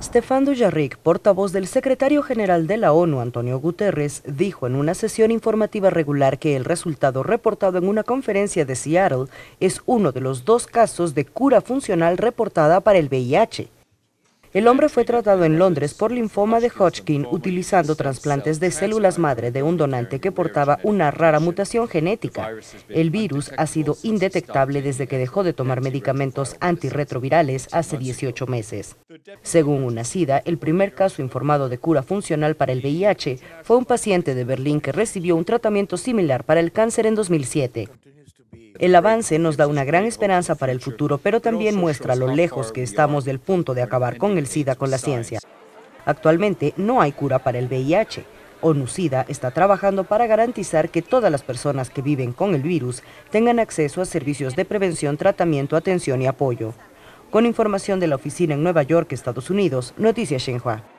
Stefan Dujarric, portavoz del secretario general de la ONU, Antonio Guterres, dijo en una sesión informativa regular que el resultado reportado en una conferencia de Seattle es uno de los dos casos de cura funcional reportada para el VIH. El hombre fue tratado en Londres por linfoma de Hodgkin utilizando trasplantes de células madre de un donante que portaba una rara mutación genética. El virus ha sido indetectable desde que dejó de tomar medicamentos antirretrovirales hace 18 meses. Según una SIDA, el primer caso informado de cura funcional para el VIH fue un paciente de Berlín que recibió un tratamiento similar para el cáncer en 2007. El avance nos da una gran esperanza para el futuro, pero también muestra lo lejos que estamos del punto de acabar con el SIDA con la ciencia. Actualmente no hay cura para el VIH. SIDA está trabajando para garantizar que todas las personas que viven con el virus tengan acceso a servicios de prevención, tratamiento, atención y apoyo. Con información de la oficina en Nueva York, Estados Unidos, Noticias Xinhua.